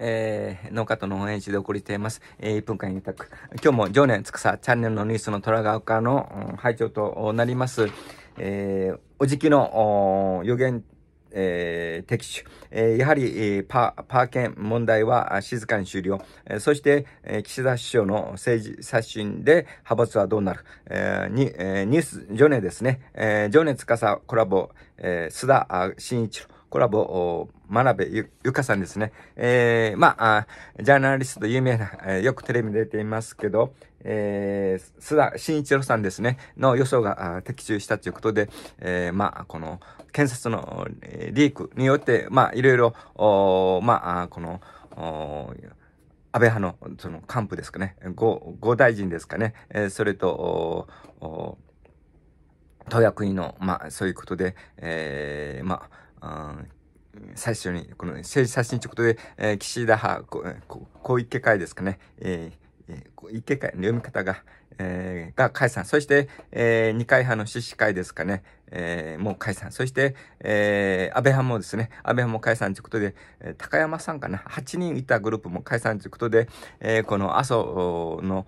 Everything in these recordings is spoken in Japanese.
えー、農家との応援地で起送りしています。えー、1分間にたく。今日も常年つくさチャンネルのニュースの虎が丘の、うん、拝聴となります。えー、おじきの予言、えー、手、えー、やはり、えー、パーケン問題は静かに終了、えー、そして、えー、岸田首相の政治刷新で派閥はどうなる、えー、に、えー、ニュース、常年ですね、えー、つくさコラボ、えー、須田慎一郎、コラボ、真鍋ゆゆかさんですね。えー、まあ、ジャーナリスト有名な、えー、よくテレビ出ていますけど、えー、須田慎一郎さんですね、の予想が的中したということで、えー、まあ、この、検察のリークによって、まあ、いろいろ、おまあ、この、お安倍派の、その、幹部ですかね、ご、ご大臣ですかね、えー、それと、おお党役員の、まあ、そういうことで、えー、まあ、最初に、この政治刷新ということで、えー、岸田派、小池会ですかね、えー、池会の読み方が、えー、が解散。そして、えー、二階派の獅子会ですかね、えー、もう解散。そして、えー、安倍派もですね、安倍派も解散ということで、えー、高山さんかな、8人いたグループも解散ということで、えー、この麻生の、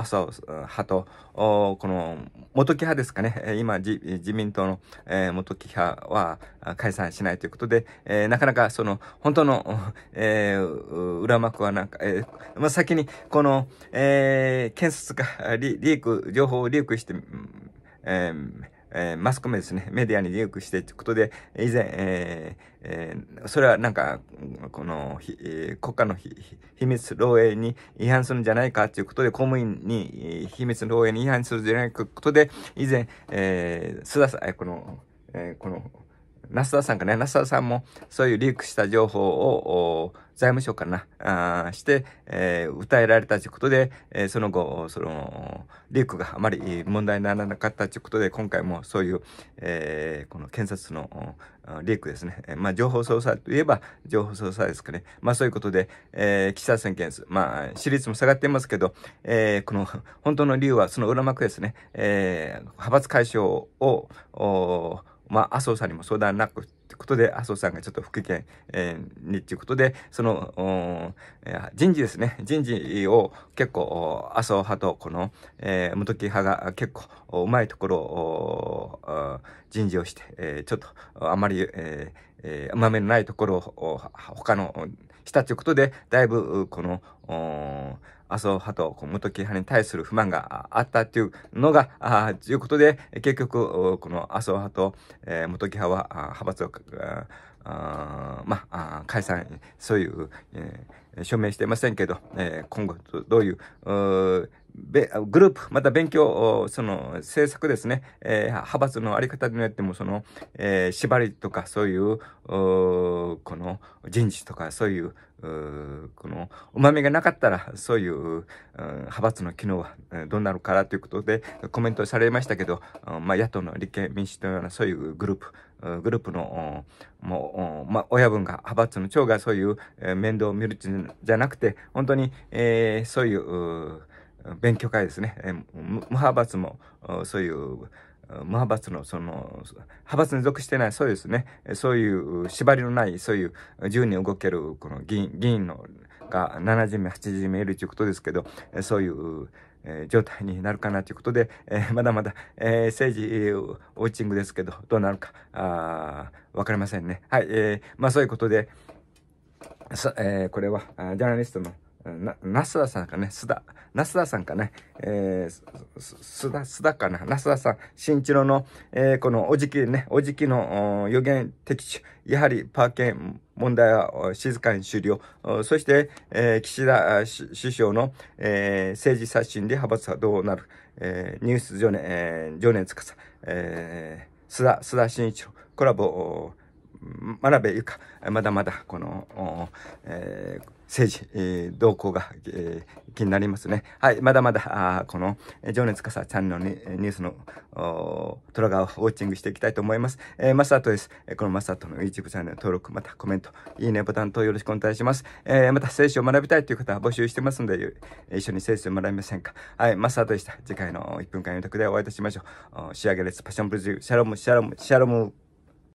麻生派と、この元木派ですかね、今自自民党の、えー、元木派は解散しないということで、えー、なかなかその、本当の、えー、裏幕はなんか、えー、まあ、先に、この、えー、検察がリリーク、情報をリークして、えーえー、マスコミですね、メディアに利クしてということで、以前、えーえー、それはなんか、この、えー、国家の秘密漏洩に違反するんじゃないかということで、公務員に、秘密漏洩に違反するんじゃないかということで、以前、えー、須田さん、この、えー、この、ナスダさんかね、ナスダさんもそういうリークした情報を、財務省かな、あして、えー、訴えられたということで、えー、その後、その、リークがあまり問題にならなかったということで、今回もそういう、えー、この検察のリークですね。えまあ、情報捜査といえば、情報捜査ですかね。まあ、そういうことで、えー、政権選検まあ、私立も下がってますけど、えー、この、本当の理由はその裏幕ですね。えー、派閥解消を、まあ、麻生さんにも相談なくってことで、麻生さんがちょっと福建、えー、にっていうことで、その、人事ですね。人事を結構、麻生派とこの、えー、元木派が結構、うまいところを、人事をして、えー、ちょっと、あまり、えーえー、甘めのないところを他のしたということで、だいぶ、この、麻生派と無党木派に対する不満があったっていうのが、あということで、結局、この麻生派と、え木派は、派閥を、あまあ、解散、そういう、え署名していませんけど、え今後、どういう、グループ、また勉強、その政策ですね、えー、派閥のあり方によっても、その、えー、縛りとか、そういう、この人事とか、そういうこのまみがなかったらそういう、う派閥の機能はどうなるからということでコメントされましたけど、まあ、野党の立憲民主党のようなそういうグループグループのもう、まあ、親分が派閥の長がそういう、面倒を見るじゃなくて本当に、えー、そういう勉強会ですね、無派閥もそういう派閥のその、派閥に属してない、そうですね、そういう縛りのない、そういう自由に動ける、この議員、議員の、が70名、80名いるということですけど、そういう、えー、状態になるかなということで、えー、まだまだ、えー、政治、ウォッチングですけど、どうなるか、あわかりませんね。はい、えー、まあそういうことで、えー、これは、ジャーナリストのな、ナスダさんかね、須田、ナスダさんかね、えー、す、須田、須田かな、ナスダさん、新一郎の、えー、このおじきね、おじきの予言的中、やはりパーケン問題は静かに終了。そして、えー、岸田首相の、えー、政治刷新で派閥はどうなる、えー、ニュース常年、えー、常年つかさ、えー、須田、須田新一郎、コラボ、学べゆか、まだまだこの、えー、政治、えー、動向が、えー、気になりますね。はい、まだまだ、あこの、情熱かさちゃんのニュースの、トラガーをウォッチングしていきたいと思います。えー、マートです。このマスタートの YouTube チャンネル登録、またコメント、いいねボタンとよろしくお願いします。えー、また聖書を学びたいという方は募集してますので、一緒に聖書を学びませんか。はい、マスタートでした。次回の1分間予約でお会いいたしましょう。仕上げです。パッションプルジュー、シャロム、シャロム、シャロム。